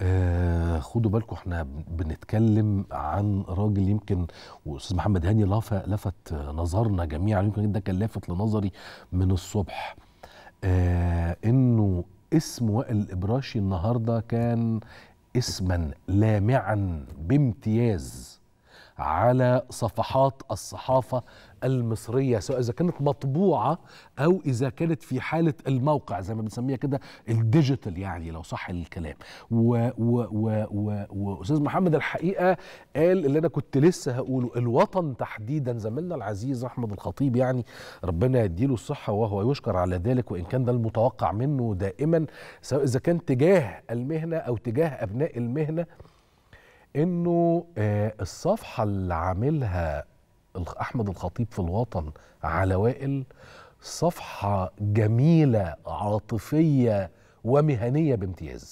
آه خدوا بالكم احنا بنتكلم عن راجل يمكن واستاذ محمد هاني لفت نظرنا جميعا يمكن ده كان لافت لنظري من الصبح آه انه اسم وائل الابراشي النهارده كان اسما لامعا بامتياز على صفحات الصحافة المصرية سواء إذا كانت مطبوعة أو إذا كانت في حالة الموقع زي ما بنسميها كده الديجيتال يعني لو صح الكلام وأستاذ محمد الحقيقة قال اللي أنا كنت لسه هقوله الوطن تحديدا زميلنا العزيز أحمد الخطيب يعني ربنا يديله الصحة وهو يشكر على ذلك وإن كان ده المتوقع منه دائما سواء إذا كان تجاه المهنة أو تجاه أبناء المهنة انه آه، الصفحه اللي عاملها احمد الخطيب في الوطن على وائل صفحه جميله عاطفيه ومهنيه بامتياز